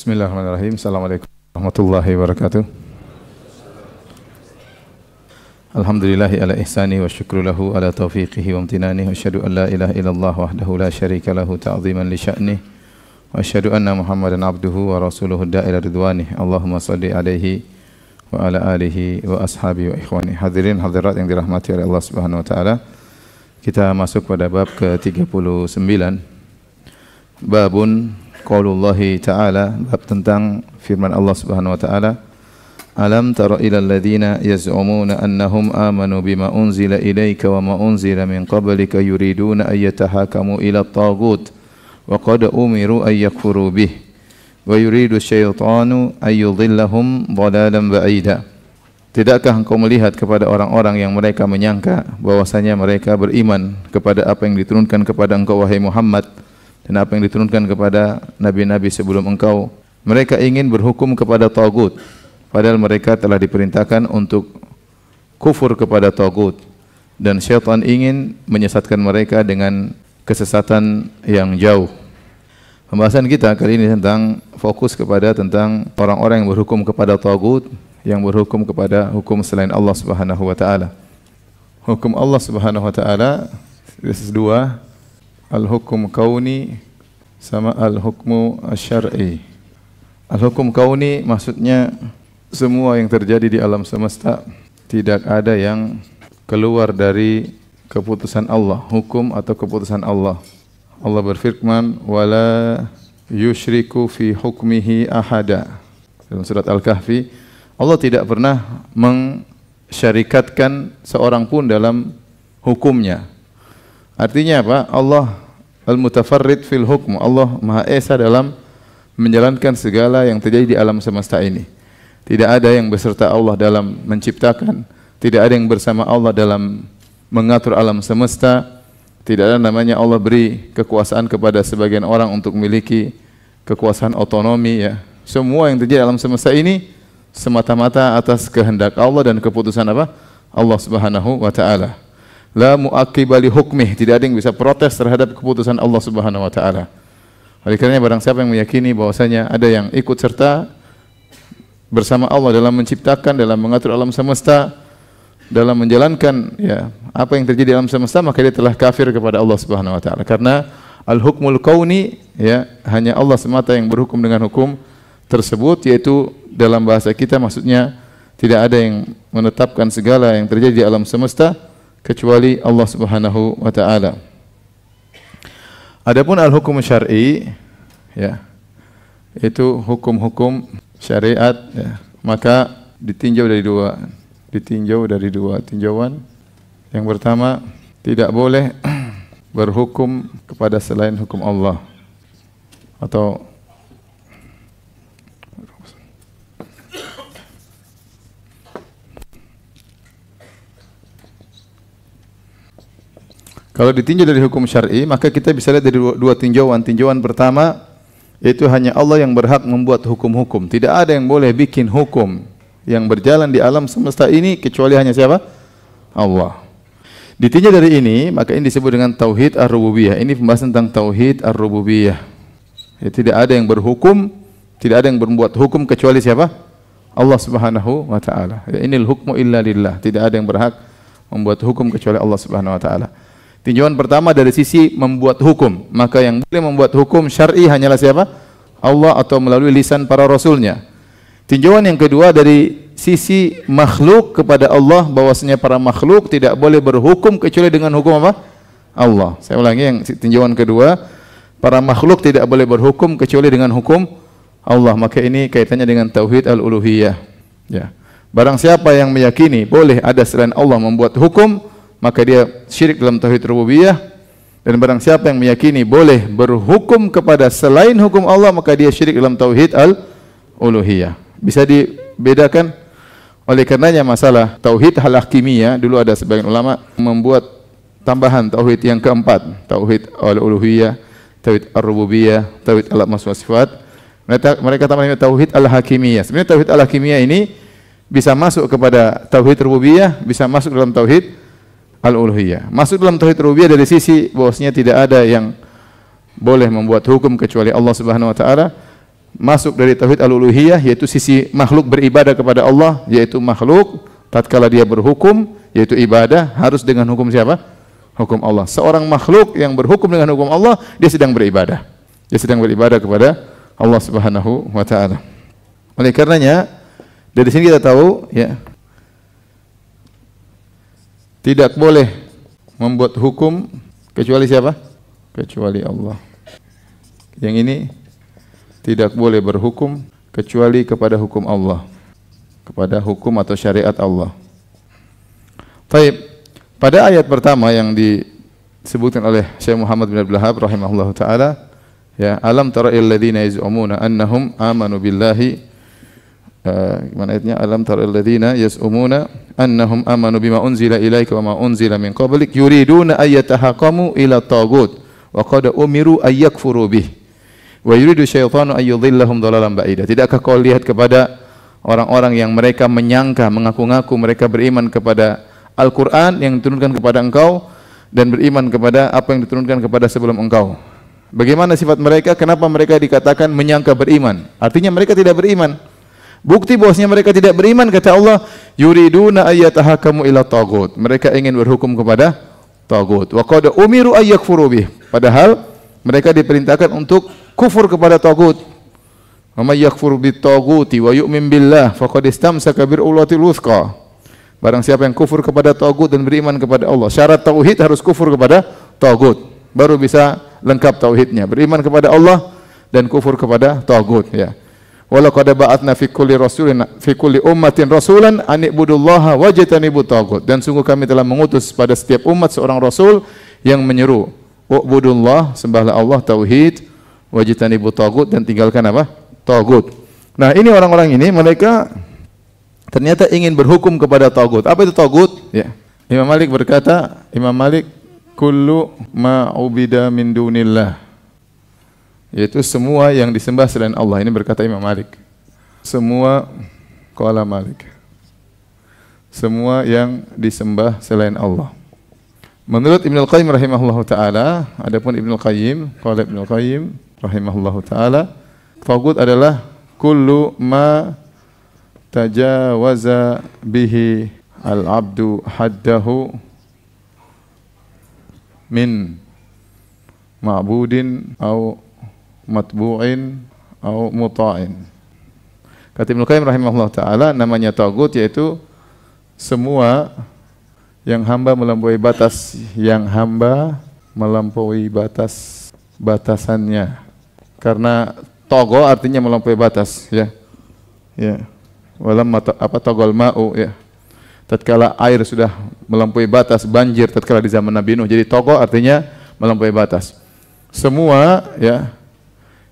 Bismillahirrahmanirrahim. Assalamualaikum warahmatullahi wabarakatuh. Alhamdulillahi ala ihsani wa syukru lahu ala taufiqihi wa amtinani wa asyhadu an la ilaha illallah wahdahu la syarika lahu ta'ziman li sya'ni wa asyhadu anna muhammadan abduhu wa rasuluhu da'ila ridwani Allahumma salli alaihi wa ala alihi wa ashabi wa ikhwani hadirin hadirat yang dirahmati oleh Allah Subhanahu wa taala kita masuk pada bab ke-39 babun qaulullahi ta'ala bab tentang firman Allah Subhanahu wa taala Alam tara ila alladhina yaz'umuna annahum amanu bima unzila ilayka wa ma unzila min qablika yuriduna an yatahakamu ila at-taghut wa qad umiru an yakfuru bih wa yuridu syaitanu an yudhillahum dhalalan ba'ida Tidakkah engkau melihat kepada orang-orang yang mereka menyangka bahwasanya mereka beriman kepada apa yang diturunkan kepada engkau wahai Muhammad dan apa yang diturunkan kepada nabi-nabi sebelum engkau. Mereka ingin berhukum kepada tagut, padahal mereka telah diperintahkan untuk kufur kepada tagut. Dan syaitan ingin menyesatkan mereka dengan kesesatan yang jauh. Pembahasan kita kali ini tentang fokus kepada tentang orang-orang yang berhukum kepada tagut, yang berhukum kepada hukum selain Allah Subhanahu wa taala. Hukum Allah Subhanahu wa taala dua al-hukum kauni sama al-hukmu asy-syar'i. Al-hukum kauni maksudnya semua yang terjadi di alam semesta tidak ada yang keluar dari keputusan Allah, hukum atau keputusan Allah. Allah berfirman, "Wala yushriku fi hukmihi ahada." Dalam surat Al-Kahfi, Allah tidak pernah mensyarikatkan seorang pun dalam hukumnya. Artinya apa? Allah al-mutafarrid fil hukm. Allah Maha Esa dalam menjalankan segala yang terjadi di alam semesta ini. Tidak ada yang beserta Allah dalam menciptakan, tidak ada yang bersama Allah dalam mengatur alam semesta. Tidak ada namanya Allah beri kekuasaan kepada sebagian orang untuk memiliki kekuasaan otonomi ya. Semua yang terjadi dalam semesta ini semata-mata atas kehendak Allah dan keputusan apa? Allah Subhanahu wa taala la muaqibali hukmih, tidak ada yang bisa protes terhadap keputusan Allah Subhanahu wa taala. Oleh karenanya barang siapa yang meyakini bahwasanya ada yang ikut serta bersama Allah dalam menciptakan, dalam mengatur alam semesta, dalam menjalankan ya apa yang terjadi dalam semesta maka dia telah kafir kepada Allah Subhanahu wa taala karena al hukmul kauni ya hanya Allah semata yang berhukum dengan hukum tersebut yaitu dalam bahasa kita maksudnya tidak ada yang menetapkan segala yang terjadi di alam semesta kecuali Allah Subhanahu wa taala. Adapun al-hukum syar'i ya itu hukum-hukum syariat ya. maka ditinjau dari dua ditinjau dari dua tinjauan yang pertama tidak boleh berhukum kepada selain hukum Allah atau Kalau ditinjau dari hukum syar'i, maka kita bisa lihat dari dua tinjauan. Tinjauan pertama itu hanya Allah yang berhak membuat hukum-hukum. Tidak ada yang boleh bikin hukum yang berjalan di alam semesta ini kecuali hanya siapa? Allah. Ditinjau dari ini, maka ini disebut dengan tauhid ar-rububiyah. Ini pembahasan tentang tauhid ar-rububiyah. Ya, tidak ada yang berhukum, tidak ada yang membuat hukum kecuali siapa? Allah Subhanahu wa taala. Ya, inil hukmu illa lillah. Tidak ada yang berhak membuat hukum kecuali Allah Subhanahu wa taala. Tinjauan pertama dari sisi membuat hukum. Maka yang boleh membuat hukum syar'i hanyalah siapa? Allah atau melalui lisan para rasulnya. Tinjauan yang kedua dari sisi makhluk kepada Allah bahwasanya para makhluk tidak boleh berhukum kecuali dengan hukum apa? Allah. Saya ulangi yang tinjauan kedua, para makhluk tidak boleh berhukum kecuali dengan hukum Allah. Maka ini kaitannya dengan tauhid al-uluhiyah. Ya. Barang siapa yang meyakini boleh ada selain Allah membuat hukum, maka dia syirik dalam tauhid rububiyah dan barang siapa yang meyakini boleh berhukum kepada selain hukum Allah maka dia syirik dalam tauhid al uluhiyah bisa dibedakan oleh karenanya masalah tauhid hal hakimiyah dulu ada sebagian ulama membuat tambahan tauhid yang keempat tauhid al uluhiyah tauhid ar rububiyah tauhid al asma sifat mereka mereka tauhid al hakimiyah sebenarnya tauhid al hakimiyah ini bisa masuk kepada tauhid rububiyah bisa masuk dalam tauhid al-uluhiyah. Masuk dalam tauhid rububiyah dari sisi bahwasanya tidak ada yang boleh membuat hukum kecuali Allah Subhanahu wa taala. Masuk dari tauhid al-uluhiyah yaitu sisi makhluk beribadah kepada Allah yaitu makhluk tatkala dia berhukum yaitu ibadah harus dengan hukum siapa? Hukum Allah. Seorang makhluk yang berhukum dengan hukum Allah dia sedang beribadah. Dia sedang beribadah kepada Allah Subhanahu wa taala. Oleh karenanya dari sini kita tahu ya Tidak boleh membuat hukum kecuali siapa? Kecuali Allah. Yang ini tidak boleh berhukum kecuali kepada hukum Allah. Kepada hukum atau syariat Allah. Baik, pada ayat pertama yang disebutkan oleh Syekh Muhammad bin Abdul Wahab rahimahullahu taala, ya, alam tara illadzina yaz'umuna annahum amanu billahi uh, mana ayatnya alam tara alladziina yas'umuna annahum amanu bima unzila ilaika wa ma unzila min qablik yuriduna ayyatahaqamu ila tagut wa qad umiru ayyakfuru bih wa yuridu syaitanu ayyudhillahum dhalalan ba'ida tidakkah kau lihat kepada orang-orang yang mereka menyangka mengaku-ngaku mereka beriman kepada Al-Qur'an yang diturunkan kepada engkau dan beriman kepada apa yang diturunkan kepada sebelum engkau. Bagaimana sifat mereka? Kenapa mereka dikatakan menyangka beriman? Artinya mereka tidak beriman. Bukti bahwasanya mereka tidak beriman kata Allah, yuriduna ayyatahakamu ilah tagut. Mereka ingin berhukum kepada tagut. Wa umiru ayyakfuru bih. Padahal mereka diperintahkan untuk kufur kepada tagut. Wa may yakfur bit taguti wa yu'min billah faqad istamsaka bil ulati Barang siapa yang kufur kepada tagut dan beriman kepada Allah, syarat tauhid harus kufur kepada tagut baru bisa lengkap tauhidnya. Beriman kepada Allah dan kufur kepada tagut ya. Walau kada ba'atna fi kulli rasulin fi kulli ummatin rasulan an ibudullaha wajtanibut tagut. Dan sungguh kami telah mengutus pada setiap umat seorang rasul yang menyeru ubudullah sembahlah Allah tauhid wajtanibut tagut dan tinggalkan apa? Tagut. Nah, ini orang-orang ini mereka ternyata ingin berhukum kepada tagut. Apa itu tagut? Ya. Imam Malik berkata, Imam Malik kullu ma ubida min dunillah yaitu semua yang disembah selain Allah. Ini berkata Imam Malik. Semua qala Malik. Semua yang disembah selain Allah. Menurut Ibnu Qayyim rahimahullah taala, adapun Ibnu Qayyim, qala Ibnu Qayyim rahimahullah taala, tagut adalah kullu ma tajawaza bihi al-abdu haddahu min ma'budin au matbu'in atau muta'in. Kata Ibnu Qayyim rahimahullah taala namanya tagut yaitu semua yang hamba melampaui batas yang hamba melampaui batas batasannya. Karena togo artinya melampaui batas ya. Ya. Walam apa togol mau ya. Tatkala air sudah melampaui batas banjir tatkala di zaman Nabi Nuh. Jadi togo artinya melampaui batas. Semua ya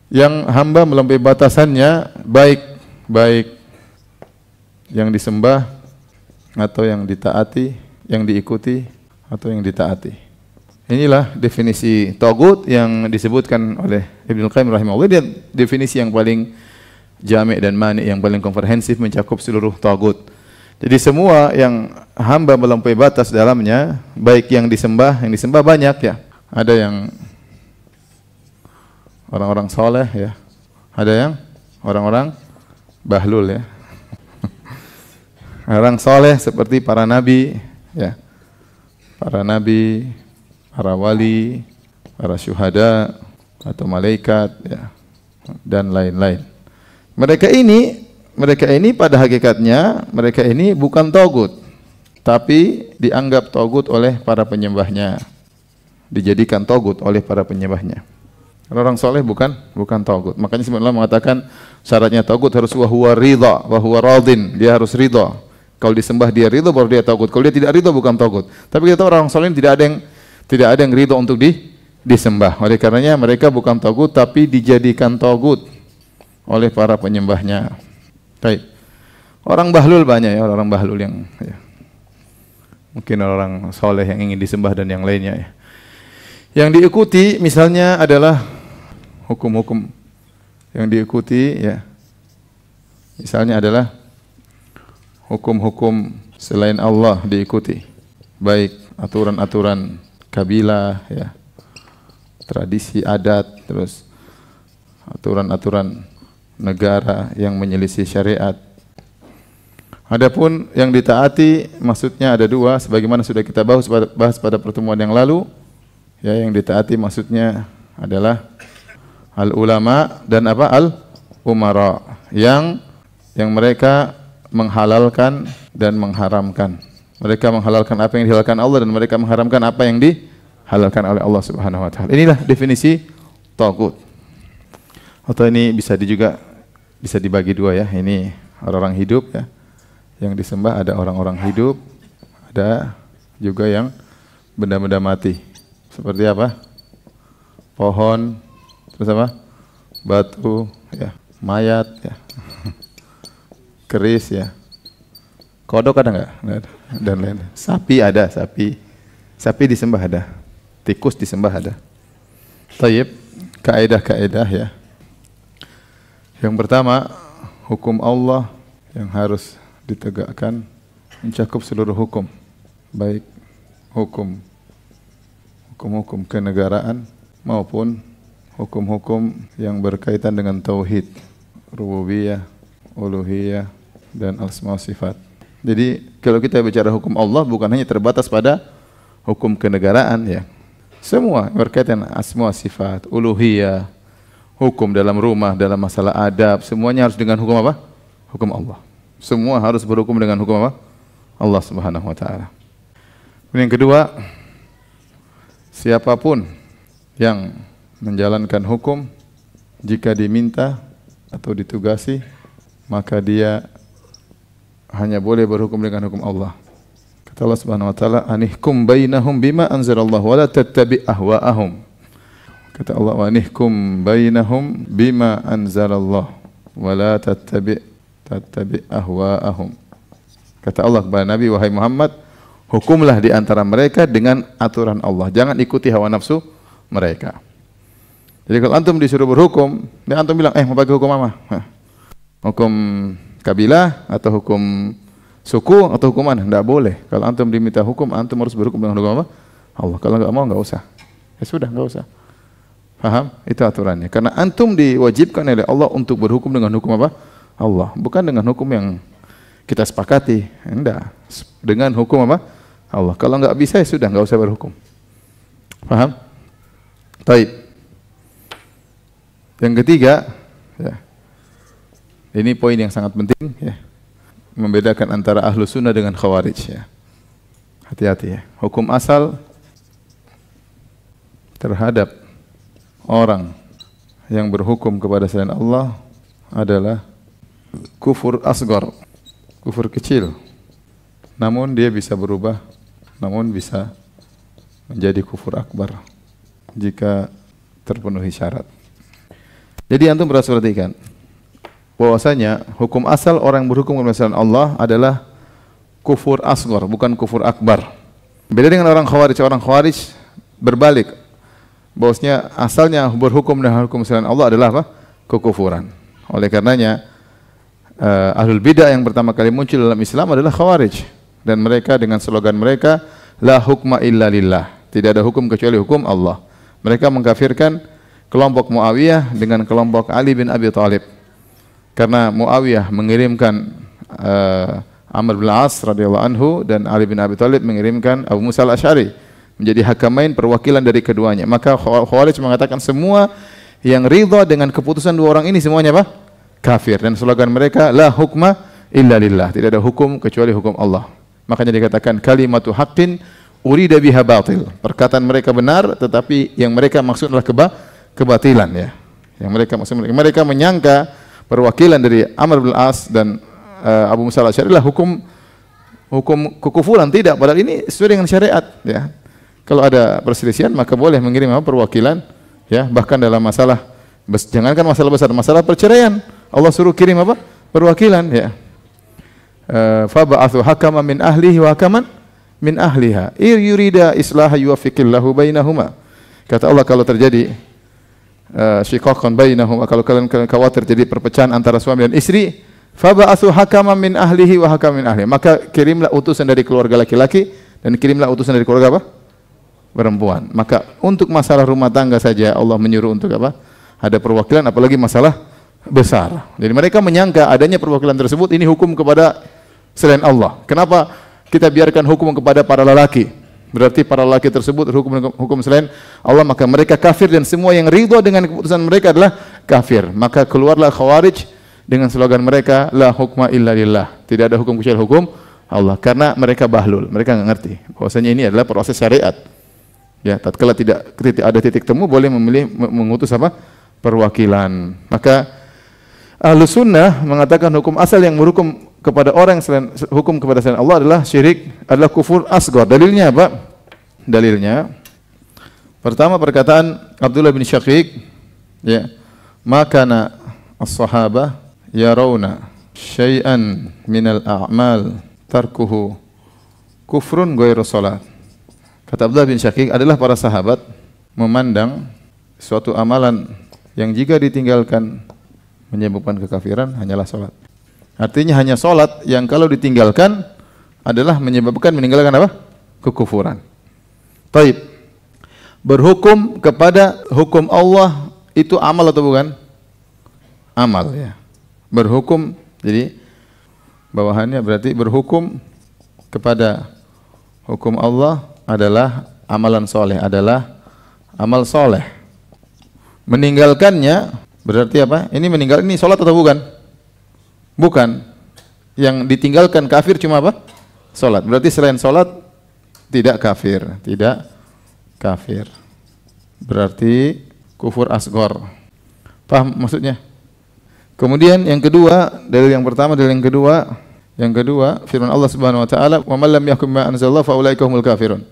yang hamba melampaui batasannya baik baik yang disembah atau yang ditaati, yang diikuti atau yang ditaati. Inilah definisi togut yang disebutkan oleh Ibnu Qayyim rahimahullah. Dia definisi yang paling jami dan manik yang paling komprehensif mencakup seluruh togut. Jadi semua yang hamba melampaui batas dalamnya, baik yang disembah, yang disembah banyak ya. Ada yang orang-orang soleh ya. Ada yang orang-orang bahlul ya. orang soleh seperti para nabi ya. Para nabi, para wali, para syuhada atau malaikat ya dan lain-lain. Mereka ini mereka ini pada hakikatnya mereka ini bukan togut tapi dianggap togut oleh para penyembahnya dijadikan togut oleh para penyembahnya orang soleh bukan bukan togut. Makanya Allah mengatakan syaratnya togut harus wahwa ridha, wahwa radin. Dia harus ridha. Kalau disembah dia ridho baru dia togut. Kalau dia tidak ridho bukan togut. Tapi kita tahu orang soleh tidak ada yang tidak ada yang ridho untuk di, disembah. Oleh karenanya mereka bukan togut tapi dijadikan togut oleh para penyembahnya. Baik. Orang bahlul banyak ya orang, bahlul yang ya. mungkin orang soleh yang ingin disembah dan yang lainnya ya. Yang diikuti misalnya adalah hukum-hukum yang diikuti ya. Misalnya adalah hukum-hukum selain Allah diikuti. Baik aturan-aturan kabilah ya. Tradisi adat terus aturan-aturan negara yang menyelisih syariat. Adapun yang ditaati maksudnya ada dua sebagaimana sudah kita bahas pada, bahas pada pertemuan yang lalu ya yang ditaati maksudnya adalah al ulama dan apa al umara yang yang mereka menghalalkan dan mengharamkan. Mereka menghalalkan apa yang dihalalkan Allah dan mereka mengharamkan apa yang dihalalkan oleh Allah Subhanahu wa taala. Inilah definisi tagut. Atau ini bisa di juga bisa dibagi dua ya. Ini orang-orang hidup ya. Yang disembah ada orang-orang hidup, ada juga yang benda-benda mati. Seperti apa? Pohon, terus apa? Batu, ya, mayat, ya. keris, ya. Kodok ada nggak? Dan lain. Sapi ada, sapi. Sapi disembah ada. Tikus disembah ada. Taib, kaedah-kaedah ya. Yang pertama, hukum Allah yang harus ditegakkan mencakup seluruh hukum. Baik hukum hukum-hukum kenegaraan maupun hukum-hukum yang berkaitan dengan tauhid, rububiyah, uluhiyah dan asma sifat. Jadi kalau kita bicara hukum Allah bukan hanya terbatas pada hukum kenegaraan ya. Semua berkaitan asma sifat, uluhiyah, hukum dalam rumah, dalam masalah adab, semuanya harus dengan hukum apa? Hukum Allah. Semua harus berhukum dengan hukum apa? Allah Subhanahu wa taala. Yang kedua, siapapun yang menjalankan hukum jika diminta atau ditugasi maka dia hanya boleh berhukum dengan hukum Allah. Kata Allah Subhanahu wa taala, "Anihkum bainahum bima anzalallahu wa la tattabi' ahwa'ahum." Kata Allah, "Wa anihkum bainahum bima anzalallahu wa la tattabi' tattabi' ahwa'ahum." Kata Allah kepada Nabi wahai Muhammad, hukumlah di antara mereka dengan aturan Allah. Jangan ikuti hawa nafsu mereka. Jadi kalau antum disuruh berhukum, ya antum bilang, eh mau pakai hukum apa? Hah. hukum kabilah atau hukum suku atau hukum mana? Tidak boleh. Kalau antum diminta hukum, antum harus berhukum dengan hukum apa? Allah. Kalau nggak mau nggak usah. Ya sudah nggak usah. Paham? Itu aturannya. Karena antum diwajibkan oleh Allah untuk berhukum dengan hukum apa? Allah. Bukan dengan hukum yang kita sepakati. Tidak. Dengan hukum apa? Allah. Kalau nggak bisa ya sudah nggak usah berhukum. Paham? Tapi. Yang ketiga, ya, ini poin yang sangat penting, ya, membedakan antara ahlu sunnah dengan khawarij. Ya. Hati-hati ya. Hukum asal terhadap orang yang berhukum kepada selain Allah adalah kufur asgor, kufur kecil. Namun dia bisa berubah, namun bisa menjadi kufur akbar jika terpenuhi syarat. Jadi antum perlu perhatikan bahwasanya hukum asal orang berhukum kepada Allah adalah kufur asgor, bukan kufur akbar. Beda dengan orang khawarij, orang khawarij berbalik bahwasanya asalnya berhukum dengan hukum selain Allah adalah apa? kekufuran. Oleh karenanya uh, ahlul bidah yang pertama kali muncul dalam Islam adalah khawarij dan mereka dengan slogan mereka la hukma illa lillah. Tidak ada hukum kecuali hukum Allah. Mereka mengkafirkan kelompok Muawiyah dengan kelompok Ali bin Abi Thalib. Karena Muawiyah mengirimkan uh, Amr bin As radhiyallahu anhu dan Ali bin Abi Thalib mengirimkan Abu Musa al-Asy'ari menjadi hakamain perwakilan dari keduanya. Maka Khawarij mengatakan semua yang ridha dengan keputusan dua orang ini semuanya apa? kafir dan slogan mereka la hukma illa lillah. Tidak ada hukum kecuali hukum Allah. Makanya dikatakan kalimatu haqqin urida biha batil. Perkataan mereka benar tetapi yang mereka maksud adalah keba kebatilan ya. Yang mereka maksud mereka, menyangka perwakilan dari Amr bin As dan uh, Abu Musa al-Asy'ari hukum hukum kekufuran tidak padahal ini sesuai dengan syariat ya. Kalau ada perselisihan maka boleh mengirim apa perwakilan ya bahkan dalam masalah jangankan masalah besar masalah perceraian Allah suruh kirim apa perwakilan ya. Eh, Fa ba'athu hakaman min ahlihi wa hakaman min ahliha. Ir yurida islaha yuwaffiqillahu bainahuma. Kata Allah kalau terjadi uh, eh, syikokhon bainahum kalau kalian, khawatir jadi perpecahan antara suami dan istri faba'athu hakaman min ahlihi wa hakaman min ahli maka kirimlah utusan dari keluarga laki-laki dan kirimlah utusan dari keluarga apa perempuan maka untuk masalah rumah tangga saja Allah menyuruh untuk apa ada perwakilan apalagi masalah besar jadi mereka menyangka adanya perwakilan tersebut ini hukum kepada selain Allah kenapa kita biarkan hukum kepada para lelaki Berarti para laki tersebut hukum hukum selain Allah maka mereka kafir dan semua yang ridho dengan keputusan mereka adalah kafir. Maka keluarlah khawarij dengan slogan mereka la hukma illa lillah. Tidak ada hukum kecuali hukum Allah karena mereka bahlul, mereka nggak ngerti bahwasanya ini adalah proses syariat. Ya, tatkala tidak ada titik temu boleh memilih mengutus apa? perwakilan. Maka Ahlu sunnah mengatakan hukum asal yang merukum kepada orang yang selain hukum kepada selain Allah adalah syirik, adalah kufur asghar. Dalilnya apa? Dalilnya pertama perkataan Abdullah bin Syakik ya, makana as ya yarawna syai'an minal a'mal tarkuhu kufrun ghairu salat. Kata Abdullah bin Syakik adalah para sahabat memandang suatu amalan yang jika ditinggalkan menyebabkan kekafiran hanyalah salat. Artinya hanya sholat yang kalau ditinggalkan adalah menyebabkan meninggalkan apa? Kekufuran. Taib. Berhukum kepada hukum Allah itu amal atau bukan? Amal ya. Berhukum jadi bawahannya berarti berhukum kepada hukum Allah adalah amalan soleh adalah amal soleh. Meninggalkannya berarti apa? Ini meninggal ini sholat atau bukan? Bukan. Yang ditinggalkan kafir cuma apa? Salat. Berarti selain salat tidak kafir, tidak kafir. Berarti kufur asgor. Paham maksudnya? Kemudian yang kedua, dari yang pertama dari yang kedua, yang kedua firman Allah Subhanahu wa taala, "Wa man lam yahkum ma anzalallahu fa ulaika humul kafirun."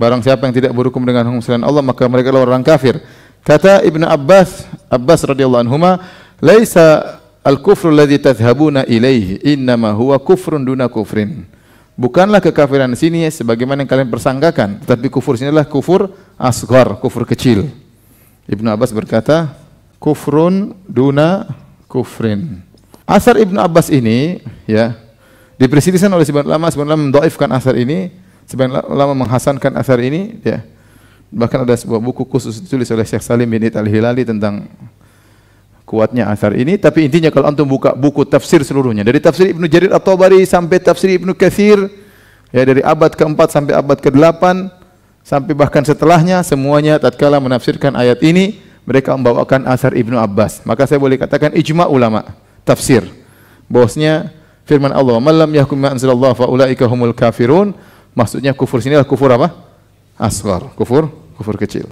Barang siapa yang tidak berhukum dengan hukum selain Allah, maka mereka adalah orang kafir. Kata ibnu Abbas, Abbas radhiyallahu anhuma, "Laisa Al-kufru alladhi tadhhabuna ilaihi innama huwa kufrun duna kufrin. Bukanlah kekafiran sini sebagaimana yang kalian persangkakan, tetapi kufur sini adalah kufur asgar kufur kecil. Ibnu Abbas berkata, kufrun duna kufrin. Asar Ibnu Abbas ini ya diperselisihkan oleh sebagian ulama, sebagian ulama mendoifkan asar ini, sebagian ulama menghasankan asar ini, ya. Bahkan ada sebuah buku khusus ditulis oleh Syekh Salim bin Al Hilali tentang kuatnya asar ini tapi intinya kalau antum buka buku tafsir seluruhnya dari tafsir Ibnu Jarir At-Tabari sampai tafsir Ibnu Katsir ya dari abad keempat sampai abad ke-8 sampai bahkan setelahnya semuanya tatkala menafsirkan ayat ini mereka membawakan asar Ibnu Abbas maka saya boleh katakan ijma ulama tafsir bahwasanya firman Allah malam yahkum ma anzalallahu fa ulaika humul kafirun maksudnya kufur sinilah kufur apa asghar kufur kufur kecil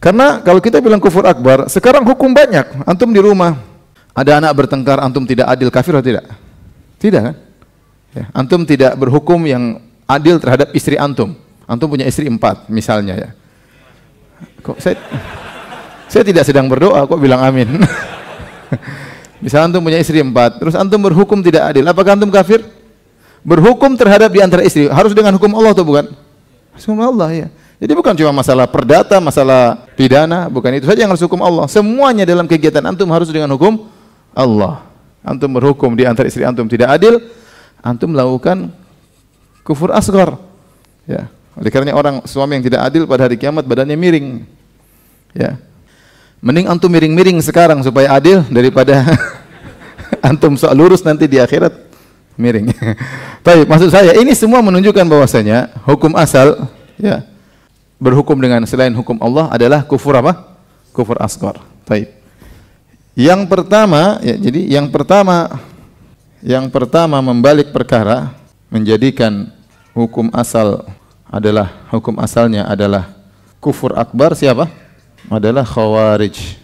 karena kalau kita bilang kufur akbar, sekarang hukum banyak. Antum di rumah, ada anak bertengkar, antum tidak adil, kafir atau tidak? Tidak kan? Ya. Antum tidak berhukum yang adil terhadap istri antum. Antum punya istri empat misalnya ya. Kok saya, saya tidak sedang berdoa, kok bilang amin. Misalnya antum punya istri empat, terus antum berhukum tidak adil. Apakah antum kafir? Berhukum terhadap di antara istri harus dengan hukum Allah atau bukan? Harus Allah ya. Jadi bukan cuma masalah perdata, masalah pidana, bukan itu saja yang harus hukum Allah. Semuanya dalam kegiatan antum harus dengan hukum Allah. Antum berhukum di antara istri antum tidak adil, antum melakukan kufur asgar. Ya. Oleh karena orang suami yang tidak adil pada hari kiamat badannya miring. Ya. Mending antum miring-miring sekarang supaya adil daripada antum soal lurus nanti di akhirat miring. Tapi maksud saya ini semua menunjukkan bahwasanya hukum asal ya berhukum dengan selain hukum Allah adalah kufur apa? Kufur asgar. Taib. Yang pertama, ya, jadi yang pertama yang pertama membalik perkara menjadikan hukum asal adalah hukum asalnya adalah kufur akbar siapa? Adalah khawarij.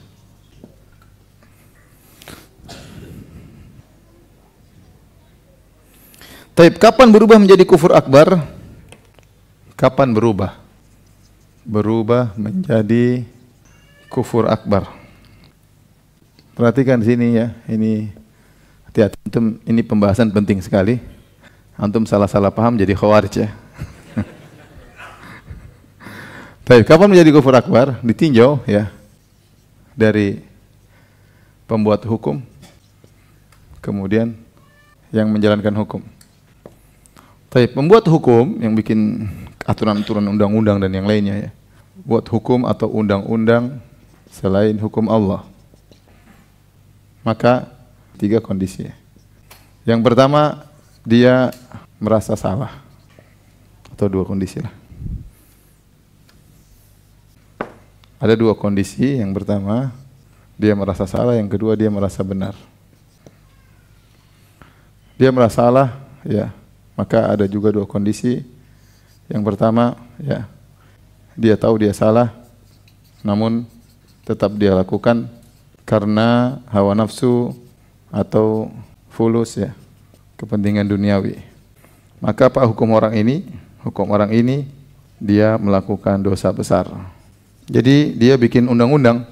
Taib, kapan berubah menjadi kufur akbar? Kapan berubah? berubah menjadi kufur akbar. Perhatikan sini ya, ini hati-hati antum ini pembahasan penting sekali. Antum salah-salah paham jadi khawarij ya. Tapi kapan menjadi kufur akbar? Ditinjau ya dari pembuat hukum, kemudian yang menjalankan hukum. Tapi pembuat hukum yang bikin aturan-aturan undang-undang dan yang lainnya ya buat hukum atau undang-undang selain hukum Allah. Maka tiga kondisi. Yang pertama, dia merasa salah. Atau dua kondisi lah. Ada dua kondisi. Yang pertama, dia merasa salah. Yang kedua, dia merasa benar. Dia merasa salah, ya. Maka ada juga dua kondisi. Yang pertama, ya, dia tahu dia salah, namun tetap dia lakukan karena hawa nafsu atau fulus ya, kepentingan duniawi. Maka apa hukum orang ini? Hukum orang ini dia melakukan dosa besar. Jadi dia bikin undang-undang,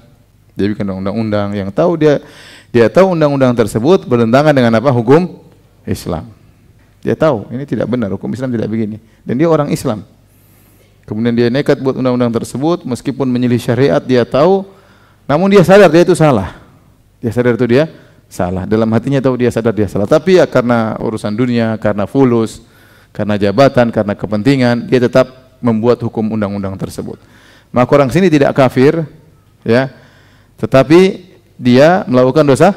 dia bikin undang-undang yang tahu dia dia tahu undang-undang tersebut berdentangan dengan apa hukum Islam. Dia tahu ini tidak benar, hukum Islam tidak begini. Dan dia orang Islam. Kemudian dia nekat buat undang-undang tersebut, meskipun menyelisih syariat dia tahu, namun dia sadar dia itu salah. Dia sadar itu dia salah. Dalam hatinya tahu dia sadar dia salah. Tapi ya karena urusan dunia, karena fulus, karena jabatan, karena kepentingan, dia tetap membuat hukum undang-undang tersebut. Maka orang sini tidak kafir, ya. Tetapi dia melakukan dosa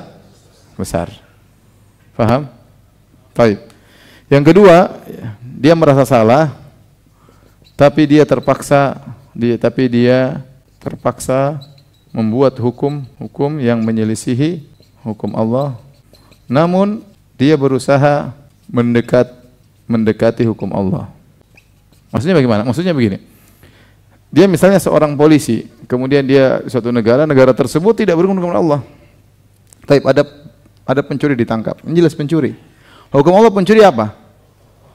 besar. Faham? Baik. Yang kedua, dia merasa salah, tapi dia terpaksa dia tapi dia terpaksa membuat hukum-hukum yang menyelisihi hukum Allah. Namun dia berusaha mendekat mendekati hukum Allah. Maksudnya bagaimana? Maksudnya begini. Dia misalnya seorang polisi, kemudian dia suatu negara, negara tersebut tidak berhukum dengan Allah. Tapi ada ada pencuri ditangkap, jelas pencuri. Hukum Allah pencuri apa?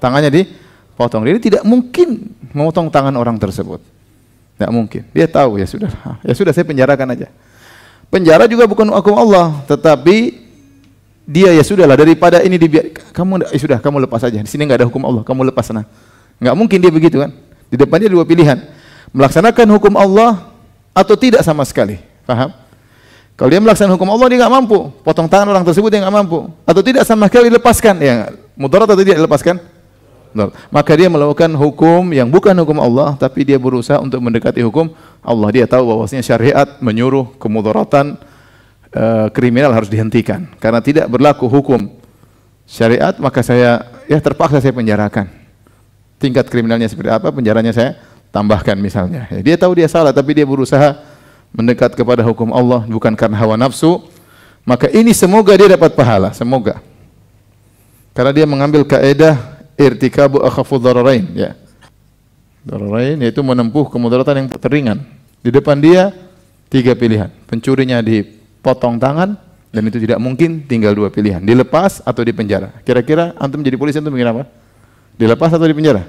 Tangannya di potong diri tidak mungkin memotong tangan orang tersebut. Tidak mungkin. Dia tahu ya sudah. Ah, ya sudah saya penjarakan aja. Penjara juga bukan hukum Allah, tetapi dia ya sudahlah daripada ini dibiar kamu ya sudah kamu lepas saja. Di sini nggak ada hukum Allah, kamu lepas sana. Nggak mungkin dia begitu kan. Di depannya dua pilihan. Melaksanakan hukum Allah atau tidak sama sekali. Paham? Kalau dia melaksanakan hukum Allah dia nggak mampu, potong tangan orang tersebut dia nggak mampu, atau tidak sama sekali lepaskan ya mudarat atau tidak dilepaskan, maka dia melakukan hukum yang bukan hukum Allah, tapi dia berusaha untuk mendekati hukum Allah. Dia tahu bahwasanya syariat menyuruh kemudaratan e, kriminal harus dihentikan karena tidak berlaku hukum syariat, maka saya ya terpaksa saya penjarakan. Tingkat kriminalnya seperti apa, penjaranya saya tambahkan misalnya. Ya, dia tahu dia salah, tapi dia berusaha mendekat kepada hukum Allah bukan karena hawa nafsu. Maka ini semoga dia dapat pahala, semoga. Karena dia mengambil kaedah irtikabu akhafu dararain ya. Dararain yaitu menempuh kemudaratan yang teringan. Di depan dia tiga pilihan. Pencurinya dipotong tangan dan itu tidak mungkin tinggal dua pilihan, dilepas atau dipenjara. Kira-kira antum jadi polisi antum mungkin apa? Dilepas atau dipenjara?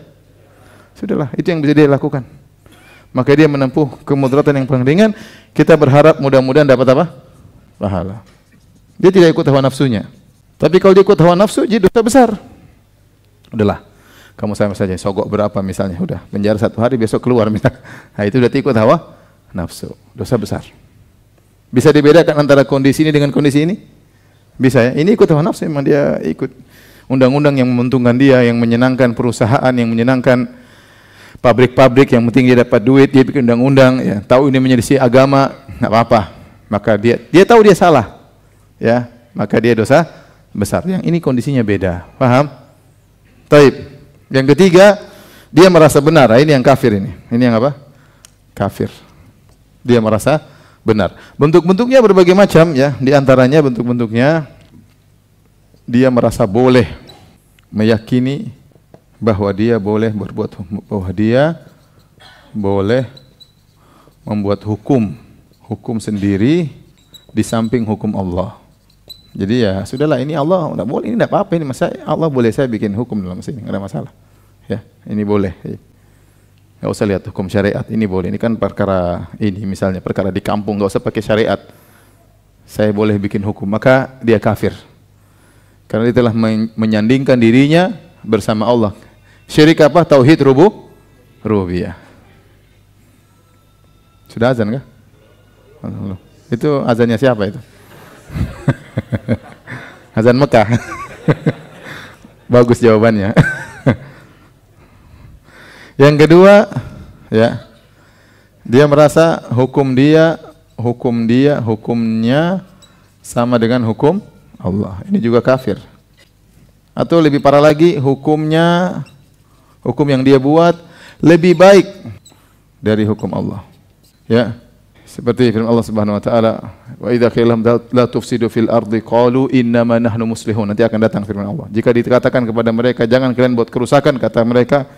Sudahlah, itu yang bisa dia lakukan. Maka dia menempuh kemudaratan yang paling ringan. Kita berharap mudah-mudahan dapat apa? Pahala. Dia tidak ikut hawa nafsunya. Tapi kalau dia ikut hawa nafsu, jadi dosa besar udahlah kamu sama saja sogok berapa misalnya udah penjara satu hari besok keluar misalnya nah, itu udah ikut hawa nafsu dosa besar bisa dibedakan antara kondisi ini dengan kondisi ini bisa ya ini ikut hawa nafsu memang dia ikut undang-undang yang menguntungkan dia yang menyenangkan perusahaan yang menyenangkan pabrik-pabrik yang penting dia dapat duit dia bikin undang-undang ya tahu ini menyelisih agama nggak apa-apa maka dia dia tahu dia salah ya maka dia dosa besar yang ini kondisinya beda paham Taib. Yang ketiga, dia merasa benar. Nah, ini yang kafir ini. Ini yang apa? Kafir. Dia merasa benar. Bentuk-bentuknya berbagai macam ya. Di antaranya bentuk-bentuknya dia merasa boleh meyakini bahwa dia boleh berbuat bahwa dia boleh membuat hukum hukum sendiri di samping hukum Allah. Jadi ya sudahlah ini Allah tidak boleh ini tidak apa-apa ini masa Allah boleh saya bikin hukum dalam sini nggak ada masalah. Ya ini boleh. nggak usah lihat hukum syariat ini boleh ini kan perkara ini misalnya perkara di kampung nggak usah pakai syariat. Saya boleh bikin hukum maka dia kafir karena dia telah menyandingkan dirinya bersama Allah. Syirik apa? Tauhid rubuh ya. Sudah azan kah? Itu azannya siapa itu? Azan Mekah. Bagus jawabannya. Yang kedua, ya. Dia merasa hukum dia, hukum dia, hukumnya sama dengan hukum Allah. Ini juga kafir. Atau lebih parah lagi, hukumnya hukum yang dia buat lebih baik dari hukum Allah. Ya. Seperti firman Allah Subhanahu wa taala, "Wa idza qila la tufsidu fil ardi qalu innama nahnu muslihun." Nanti akan datang firman Allah. Jika dikatakan kepada mereka, "Jangan kalian buat kerusakan," kata mereka,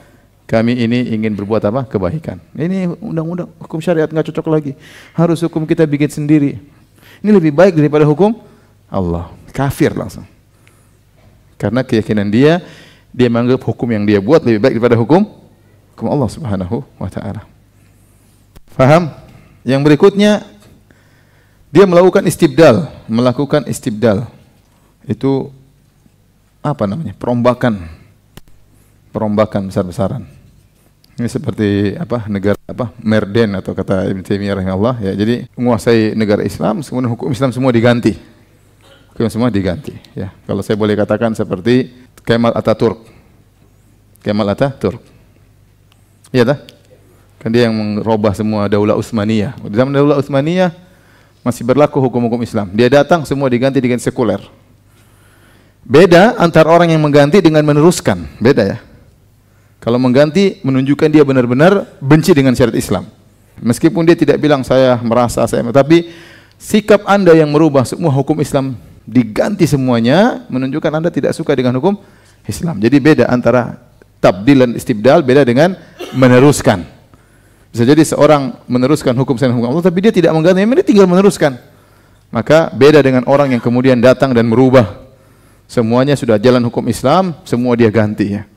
kami ini ingin berbuat apa? Kebaikan. Ini undang-undang hukum syariat nggak cocok lagi. Harus hukum kita bikin sendiri. Ini lebih baik daripada hukum Allah. Kafir langsung. Karena keyakinan dia, dia menganggap hukum yang dia buat lebih baik daripada hukum hukum Allah Subhanahu wa taala. Faham? Yang berikutnya dia melakukan istibdal, melakukan istibdal. Itu apa namanya? perombakan. Perombakan besar-besaran. Ini seperti apa? negara apa? Merden atau kata Ibn Taimiyah rahimahullah ya. Jadi menguasai negara Islam, kemudian hukum Islam semua diganti. Hukum semua diganti ya. Kalau saya boleh katakan seperti Kemal Ataturk. Kemal Ataturk. Iya dah? Kan dia yang merubah semua daulah Utsmaniyah. Zaman daulah Utsmaniyah masih berlaku hukum-hukum Islam. Dia datang semua diganti dengan sekuler. Beda antara orang yang mengganti dengan meneruskan. Beda ya. Kalau mengganti menunjukkan dia benar-benar benci dengan syariat Islam. Meskipun dia tidak bilang saya merasa saya tapi sikap Anda yang merubah semua hukum Islam diganti semuanya menunjukkan Anda tidak suka dengan hukum Islam. Jadi beda antara tabdil dan istibdal beda dengan meneruskan. Bisa jadi seorang meneruskan hukum selain hukum Allah, tapi dia tidak mengganti, dia tinggal meneruskan. Maka beda dengan orang yang kemudian datang dan merubah. Semuanya sudah jalan hukum Islam, semua dia ganti ya.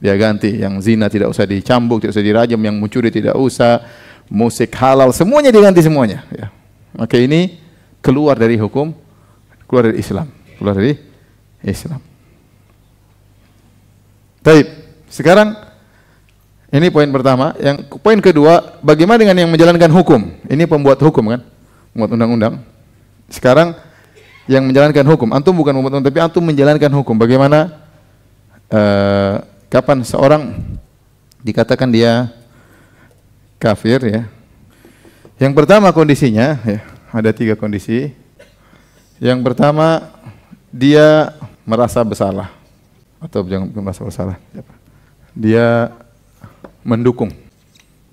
Dia ganti, yang zina tidak usah dicambuk, tidak usah dirajam, yang mencuri tidak usah, musik halal, semuanya diganti semuanya. Ya. Maka ini keluar dari hukum, keluar dari Islam. Keluar dari Islam. Taib. Sekarang ini poin pertama. Yang poin kedua, bagaimana dengan yang menjalankan hukum? Ini pembuat hukum kan, pembuat undang-undang. Sekarang yang menjalankan hukum, antum bukan pembuat undang, tapi antum menjalankan hukum. Bagaimana eh, kapan seorang dikatakan dia kafir ya? Yang pertama kondisinya ya, ada tiga kondisi. Yang pertama dia merasa bersalah atau jangan merasa bersalah. Dia mendukung.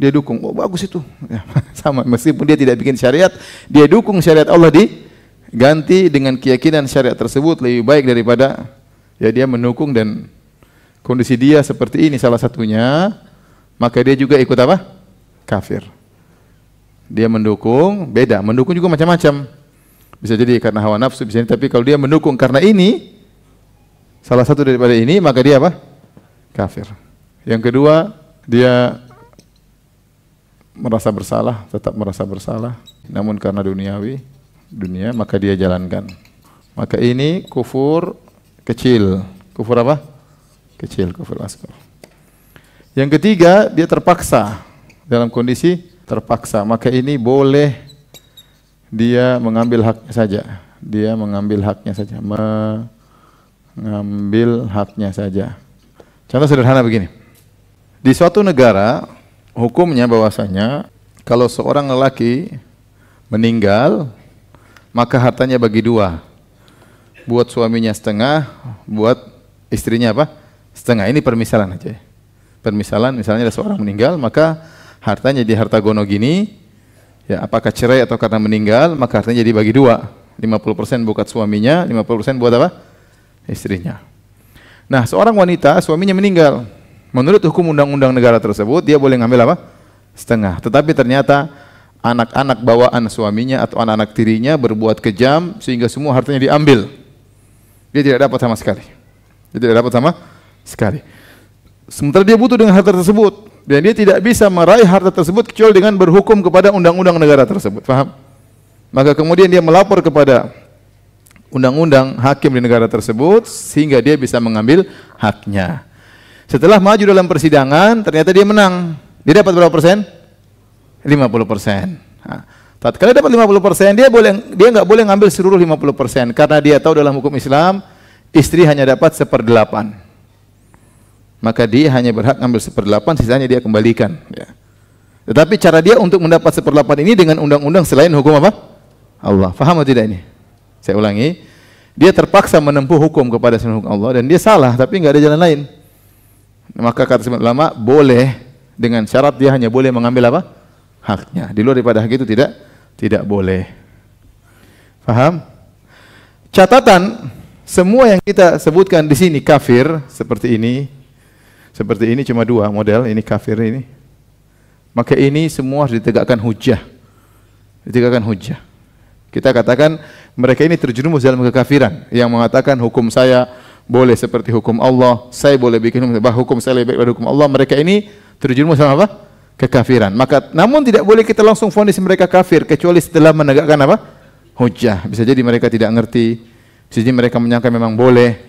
Dia dukung, oh bagus itu. Ya, sama, meskipun dia tidak bikin syariat, dia dukung syariat Allah di ganti dengan keyakinan syariat tersebut lebih baik daripada ya dia mendukung dan kondisi dia seperti ini salah satunya, maka dia juga ikut apa? Kafir. Dia mendukung, beda. Mendukung juga macam-macam. Bisa jadi karena hawa nafsu, bisa jadi. Tapi kalau dia mendukung karena ini, salah satu daripada ini, maka dia apa? Kafir. Yang kedua, dia merasa bersalah, tetap merasa bersalah. Namun karena duniawi, dunia, maka dia jalankan. Maka ini kufur kecil. Kufur apa? Kecil, kufur asghar. Yang ketiga, dia terpaksa. Dalam kondisi terpaksa. Maka ini boleh dia mengambil haknya saja. Dia mengambil haknya saja. Mengambil haknya saja. Contoh sederhana begini. Di suatu negara, hukumnya bahwasanya kalau seorang lelaki meninggal, maka hartanya bagi dua. Buat suaminya setengah, buat istrinya apa? Setengah. Ini permisalan aja. Permisalan misalnya ada seorang meninggal, maka hartanya jadi harta gono gini, ya apakah cerai atau karena meninggal, maka hartanya jadi bagi dua. 50% buat suaminya, 50% buat apa? Istrinya. Nah, seorang wanita, suaminya meninggal Menurut hukum undang-undang negara tersebut, dia boleh ngambil apa? Setengah. Tetapi ternyata anak-anak bawaan suaminya atau anak-anak tirinya berbuat kejam sehingga semua hartanya diambil. Dia tidak dapat sama sekali. Dia tidak dapat sama sekali. Sementara dia butuh dengan harta tersebut dan dia tidak bisa meraih harta tersebut kecuali dengan berhukum kepada undang-undang negara tersebut. Faham? Maka kemudian dia melapor kepada undang-undang hakim di negara tersebut sehingga dia bisa mengambil haknya. Setelah maju dalam persidangan, ternyata dia menang. Dia dapat berapa persen? 50 persen. Nah, tatkala dapat 50 persen, dia boleh dia nggak boleh ngambil seluruh 50 persen karena dia tahu dalam hukum Islam istri hanya dapat seperdelapan. Maka dia hanya berhak ngambil seperdelapan, sisanya dia kembalikan. Ya. Tetapi cara dia untuk mendapat seperdelapan ini dengan undang-undang selain hukum apa? Allah. Faham atau tidak ini? Saya ulangi, dia terpaksa menempuh hukum kepada sunnah hukum Allah dan dia salah, tapi nggak ada jalan lain. Maka kata sebagian ulama boleh dengan syarat dia hanya boleh mengambil apa? haknya. Di luar daripada hak itu tidak tidak boleh. Faham? Catatan semua yang kita sebutkan di sini kafir seperti ini. Seperti ini cuma dua model, ini kafir ini. Maka ini semua harus ditegakkan hujah. Ditegakkan hujah. Kita katakan mereka ini terjerumus dalam kekafiran yang mengatakan hukum saya boleh seperti hukum Allah, saya boleh bikin hukum, bah hukum saya lebih baik daripada hukum Allah. Mereka ini terjun sama apa? Kekafiran. Maka namun tidak boleh kita langsung fonis mereka kafir kecuali setelah menegakkan apa? Hujah. Bisa jadi mereka tidak ngerti. Bisa jadi mereka menyangka memang boleh.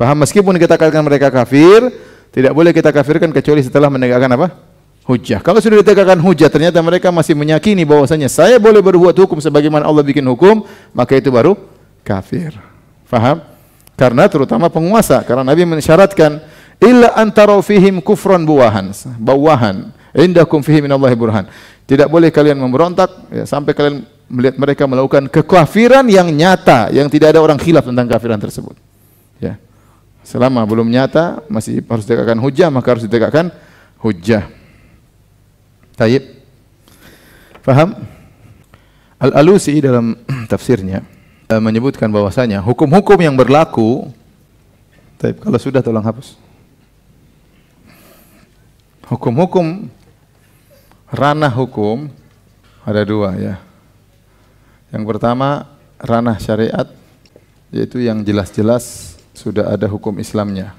Faham? Meskipun kita katakan mereka kafir, tidak boleh kita kafirkan kecuali setelah menegakkan apa? hujah. Kalau sudah ditegakkan hujah, ternyata mereka masih menyakini bahwasanya saya boleh berbuat hukum sebagaimana Allah bikin hukum, maka itu baru kafir. Faham? Karena terutama penguasa, karena Nabi mensyaratkan illa antara fihim kufron buahan, bawahan. Indakum fihi minallahi burhan. Tidak boleh kalian memberontak ya, sampai kalian melihat mereka melakukan kekafiran yang nyata, yang tidak ada orang khilaf tentang kafiran tersebut. Ya. Selama belum nyata, masih harus ditegakkan hujah, maka harus ditegakkan hujah. Taib. Faham? Al-Alusi dalam tafsirnya, Eh, menyebutkan bahwasanya hukum-hukum yang berlaku Taip, kalau sudah tolong hapus. Hukum-hukum ranah hukum ada dua ya. Yang pertama ranah syariat yaitu yang jelas-jelas sudah ada hukum Islamnya.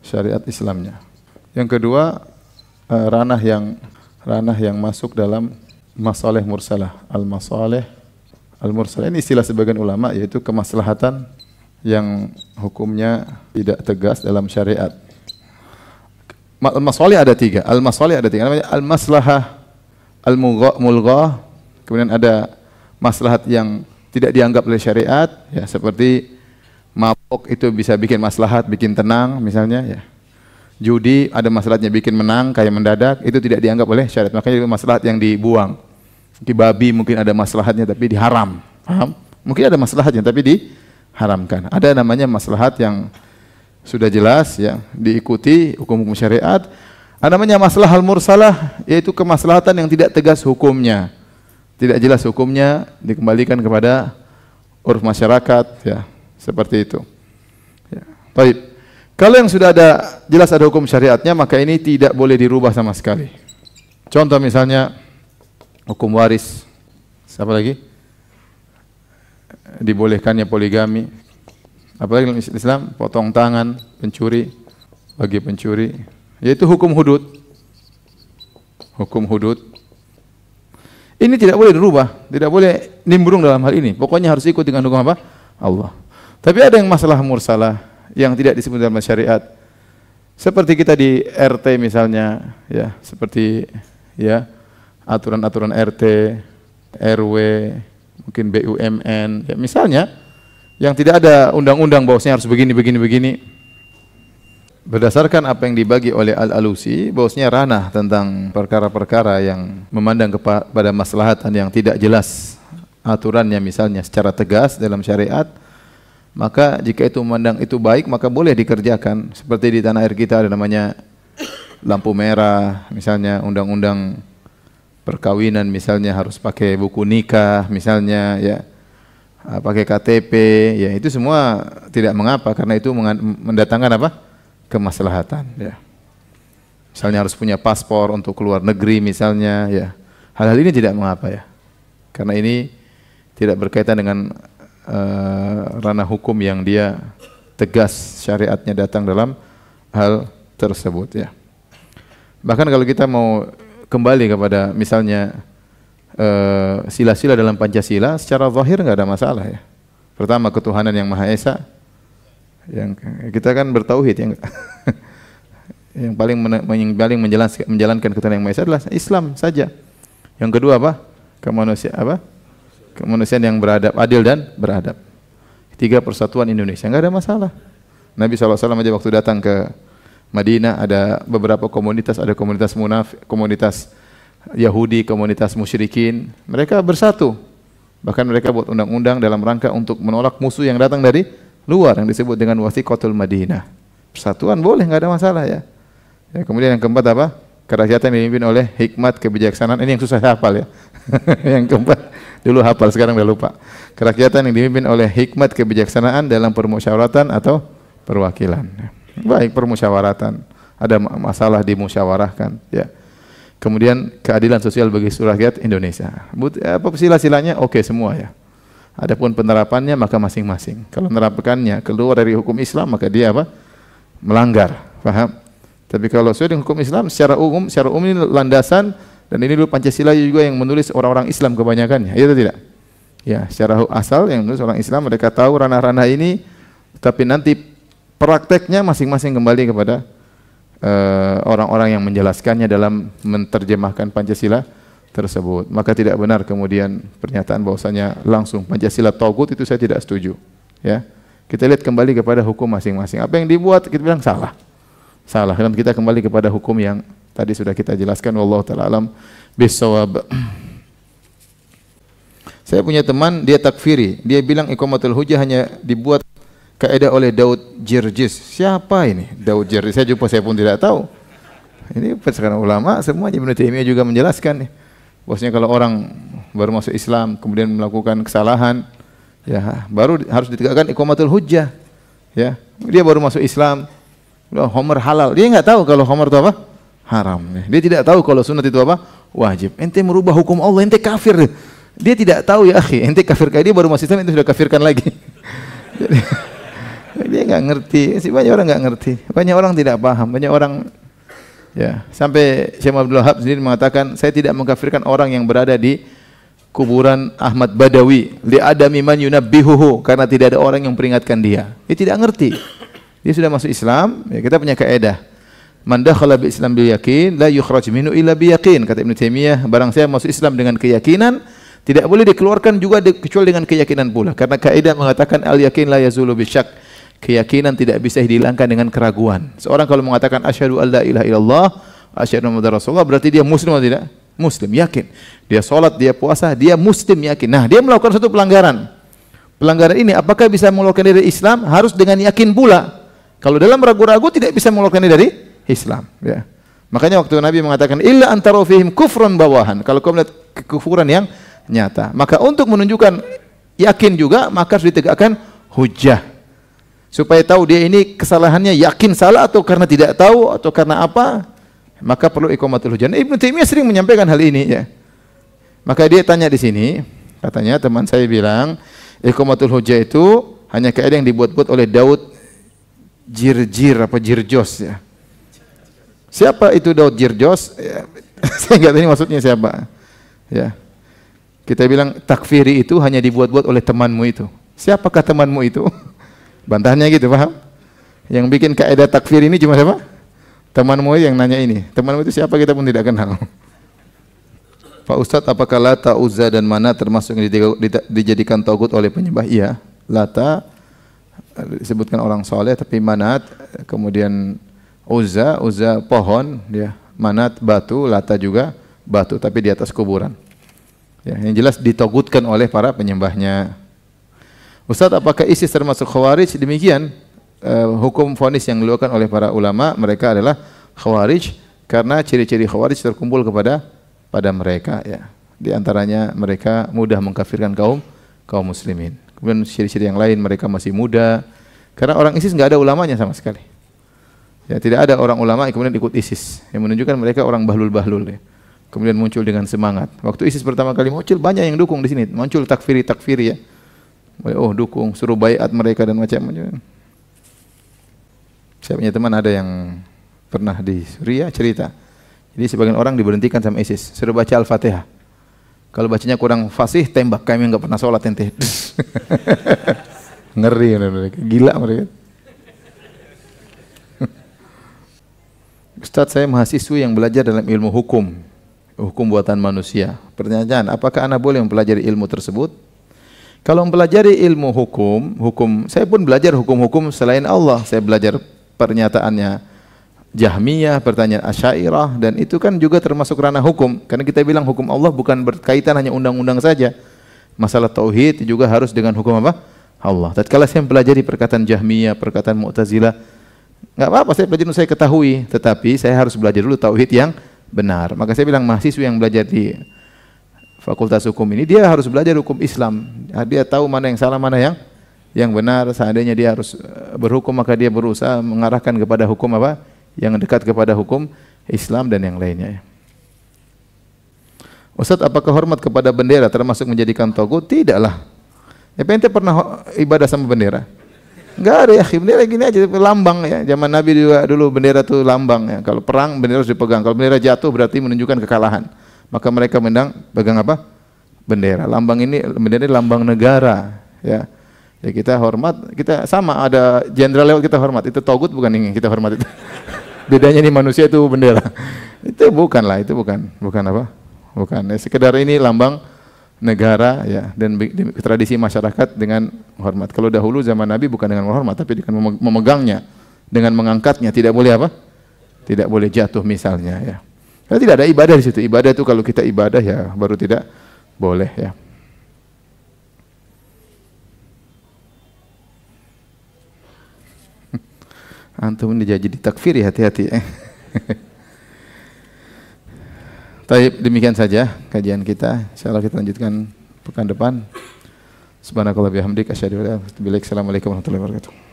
Syariat Islamnya. Yang kedua eh, ranah yang ranah yang masuk dalam masalah mursalah, al masalah Al-mursal ini istilah sebagian ulama yaitu kemaslahatan yang hukumnya tidak tegas dalam syariat. al maswali ada tiga. al maswali ada tiga. Namanya al-maslahah al-mulghah. Kemudian ada maslahat yang tidak dianggap oleh syariat, ya seperti mabok itu bisa bikin maslahat, bikin tenang misalnya, ya. Judi ada maslahatnya bikin menang kayak mendadak, itu tidak dianggap oleh syariat. Makanya itu maslahat yang dibuang. Di babi mungkin ada maslahatnya tapi diharam. Paham? Mungkin ada maslahatnya tapi diharamkan. Ada namanya maslahat yang sudah jelas ya, diikuti hukum-hukum syariat. Ada namanya masalah hal mursalah yaitu kemaslahatan yang tidak tegas hukumnya. Tidak jelas hukumnya dikembalikan kepada uruf masyarakat ya, seperti itu. Ya. Baik. Kalau yang sudah ada jelas ada hukum syariatnya maka ini tidak boleh dirubah sama sekali. Contoh misalnya hukum waris. Siapa lagi? Dibolehkannya poligami. Apalagi dalam Islam, potong tangan, pencuri, bagi pencuri. Yaitu hukum hudud. Hukum hudud. Ini tidak boleh dirubah, tidak boleh nimbrung dalam hal ini. Pokoknya harus ikut dengan hukum apa? Allah. Tapi ada yang masalah mursalah yang tidak disebut dalam syariat. Seperti kita di RT misalnya, ya, seperti ya, aturan-aturan RT, RW, mungkin BUMN, ya, misalnya yang tidak ada undang-undang bahwasanya harus begini begini begini. Berdasarkan apa yang dibagi oleh Al-Alusi, bahwasanya ranah tentang perkara-perkara yang memandang kepada maslahatan yang tidak jelas aturannya misalnya secara tegas dalam syariat, maka jika itu memandang itu baik maka boleh dikerjakan. Seperti di tanah air kita ada namanya lampu merah, misalnya undang-undang perkawinan misalnya harus pakai buku nikah misalnya ya ah, pakai KTP ya itu semua tidak mengapa karena itu mendatangkan apa kemaslahatan ya misalnya harus punya paspor untuk keluar negeri misalnya ya hal-hal ini tidak mengapa ya karena ini tidak berkaitan dengan uh, ranah hukum yang dia tegas syariatnya datang dalam hal tersebut ya bahkan kalau kita mau kembali kepada misalnya eh, sila-sila uh, dalam Pancasila secara zahir nggak ada masalah ya. Pertama ketuhanan yang Maha Esa yang kita kan bertauhid yang yang paling men, yang paling menjelaskan, menjalankan ketuhanan yang Maha Esa adalah Islam saja. Yang kedua apa? Kemanusia apa? Kemanusiaan yang beradab, adil dan beradab. Tiga persatuan Indonesia nggak ada masalah. Nabi SAW aja waktu datang ke Madinah ada beberapa komunitas, ada komunitas munaf, komunitas Yahudi, komunitas musyrikin. Mereka bersatu. Bahkan mereka buat undang-undang dalam rangka untuk menolak musuh yang datang dari luar yang disebut dengan wasiqatul Madinah. Persatuan boleh nggak ada masalah ya. ya. Kemudian yang keempat apa? Kerakyatan dipimpin oleh hikmat kebijaksanaan. Ini yang susah hafal ya. yang keempat dulu hafal sekarang udah lupa. Kerakyatan yang dipimpin oleh hikmat kebijaksanaan dalam permusyawaratan atau perwakilan baik permusyawaratan. Ada masalah dimusyawarahkan, ya. Kemudian keadilan sosial bagi seluruh rakyat Indonesia. But, eh, apa sila-silanya oke okay, semua ya. Adapun penerapannya maka masing-masing. Kalau menerapkannya keluar dari hukum Islam maka dia apa? melanggar, paham? Tapi kalau sesuai dengan hukum Islam secara umum, secara umum ini landasan dan ini dulu Pancasila juga yang menulis orang-orang Islam kebanyakannya, iya tidak? Ya, secara asal yang menulis orang Islam mereka tahu ranah-ranah ini tapi nanti Prakteknya masing-masing kembali kepada eh, orang-orang uh, yang menjelaskannya dalam menterjemahkan Pancasila tersebut. Maka tidak benar kemudian pernyataan bahwasanya langsung Pancasila togut itu saya tidak setuju. Ya, kita lihat kembali kepada hukum masing-masing. Apa yang dibuat kita bilang salah, salah. Dan kita kembali kepada hukum yang tadi sudah kita jelaskan. Wallahu taala alam bisawab. Saya punya teman dia takfiri. Dia bilang iqamatul hujah hanya dibuat Kaedah oleh Daud Jirjis. Siapa ini Daud Jirjis? Saya jumpa saya pun tidak tahu. Ini sekarang ulama semua Ibnu Taimiyah juga menjelaskan nih. Bosnya kalau orang baru masuk Islam kemudian melakukan kesalahan ya baru harus ditegakkan iqamatul hujjah. Ya, dia baru masuk Islam Homer halal. Dia nggak tahu kalau Homer itu apa? Haram. Dia tidak tahu kalau sunat itu apa? Wajib. Ente merubah hukum Allah, ente kafir. Dia tidak tahu ya akhi, ente kafir kayak dia baru masuk Islam ente sudah kafirkan lagi. dia nggak ngerti si banyak orang nggak ngerti banyak orang tidak paham banyak orang ya sampai Syekh Abdul Wahab sendiri mengatakan saya tidak mengkafirkan orang yang berada di kuburan Ahmad Badawi li adami man yunabbihuhu karena tidak ada orang yang peringatkan dia dia tidak ngerti dia sudah masuk Islam ya kita punya kaedah man dakhala bi Islam bil yakin la yukhraj minhu illa bi yakin kata Ibn Taimiyah barang saya masuk Islam dengan keyakinan tidak boleh dikeluarkan juga kecuali dengan keyakinan pula karena kaidah mengatakan al yakin la yazulu syak. Keyakinan tidak bisa dihilangkan dengan keraguan. Seorang kalau mengatakan asyhadu alla ilaha illallah, asyhadu muhammadar rasulullah, berarti dia muslim atau tidak? Muslim, yakin. Dia sholat, dia puasa, dia muslim, yakin. Nah, dia melakukan satu pelanggaran. Pelanggaran ini apakah bisa mengeluarkan dari Islam? Harus dengan yakin pula. Kalau dalam ragu-ragu tidak bisa mengeluarkan dari Islam. Ya. Makanya waktu Nabi mengatakan illa antara fihim bawahan. Kalau kau melihat kekufuran yang nyata, maka untuk menunjukkan yakin juga maka harus ditegakkan hujah supaya tahu dia ini kesalahannya yakin salah atau karena tidak tahu atau karena apa maka perlu iqamatul hujan nah, Ibnu Taimiyah sering menyampaikan hal ini ya. Maka dia tanya di sini, katanya teman saya bilang iqamatul hujan itu hanya kaidah yang dibuat-buat oleh Daud Jirjir apa Jirjos ya. Siapa itu Daud Jirjos? Ya, saya nggak tahu ini maksudnya siapa. Ya. Kita bilang takfiri itu hanya dibuat-buat oleh temanmu itu. Siapakah temanmu itu? Bantahnya gitu, paham? Yang bikin kaidah takfir ini cuma siapa? Temanmu yang nanya ini. Temanmu itu siapa kita pun tidak kenal. Pak Ustadz, apakah Lata, Uzza dan Mana termasuk yang dijadikan togut oleh penyembah? Iya. Lata eh, disebutkan orang soleh, tapi Manat, eh, kemudian Uzza, Uzza pohon, ya. Manat batu, Lata juga batu, tapi di atas kuburan. Ya, yang jelas ditogutkan oleh para penyembahnya. Ustaz, apakah ISIS termasuk khawarij? Demikian uh, hukum fonis yang dilakukan oleh para ulama, mereka adalah khawarij karena ciri-ciri khawarij terkumpul kepada pada mereka ya. Di antaranya mereka mudah mengkafirkan kaum kaum muslimin. Kemudian ciri-ciri yang lain mereka masih muda. Karena orang ISIS nggak ada ulamanya sama sekali. Ya, tidak ada orang ulama yang kemudian ikut ISIS yang menunjukkan mereka orang bahlul-bahlul ya. Kemudian muncul dengan semangat. Waktu ISIS pertama kali muncul banyak yang dukung di sini. Muncul takfiri-takfiri ya oh dukung, suruh bayat mereka dan macam-macam. Saya punya teman ada yang pernah di Suriah cerita. Jadi sebagian orang diberhentikan sama ISIS, suruh baca Al-Fatihah. Kalau bacanya kurang fasih, tembak kami nggak pernah sholat ente. Ngeri kan mereka, gila mereka. Ustaz saya mahasiswa yang belajar dalam ilmu hukum, hukum buatan manusia. Pertanyaan, apakah anak boleh mempelajari ilmu tersebut? Kalau mempelajari ilmu hukum, hukum saya pun belajar hukum-hukum selain Allah. Saya belajar pernyataannya Jahmiyah, pertanyaan Asyairah dan itu kan juga termasuk ranah hukum. Karena kita bilang hukum Allah bukan berkaitan hanya undang-undang saja. Masalah tauhid juga harus dengan hukum apa? Allah. Tatkala saya mempelajari perkataan Jahmiyah, perkataan Mu'tazilah, enggak apa-apa saya belajar saya ketahui, tetapi saya harus belajar dulu tauhid yang benar. Maka saya bilang mahasiswa yang belajar di fakultas hukum ini dia harus belajar hukum Islam. Nah, dia tahu mana yang salah, mana yang yang benar. Seandainya dia harus eh, berhukum maka dia berusaha mengarahkan kepada hukum apa? Yang dekat kepada hukum Islam dan yang lainnya. Ustaz, apakah hormat kepada bendera termasuk menjadikan togo? Tidaklah. Ya, penting pernah ibadah sama bendera? Enggak ada ya, bendera gini aja lambang ya. Zaman Nabi juga dulu bendera tuh lambang ya. Kalau perang bendera harus dipegang. Kalau bendera jatuh berarti menunjukkan kekalahan maka mereka mendang pegang apa? bendera. Lambang ini bendera ini lambang negara, ya. Ya kita hormat, kita sama ada jenderal lewat kita hormat. Itu togut bukan ini kita hormat itu. Bedanya ini manusia itu bendera. itu bukan lah, itu bukan, bukan apa? Bukan. Ya, sekedar ini lambang negara ya dan tradisi masyarakat dengan hormat. Kalau dahulu zaman Nabi bukan dengan hormat tapi dengan memegangnya, dengan mengangkatnya tidak boleh apa? Tidak boleh jatuh misalnya ya. Ya, tidak ada ibadah di situ. Ibadah itu kalau kita ibadah ya baru tidak boleh ya. Antum ini jadi ditakfir ya hati-hati. Ya. Tapi demikian saja kajian kita. Insyaallah kita lanjutkan pekan depan. Subhanakallah bihamdik asyhadu an la ilaha illa anta astaghfiruka wa atubu ilaik. Assalamualaikum warahmatullahi wabarakatuh.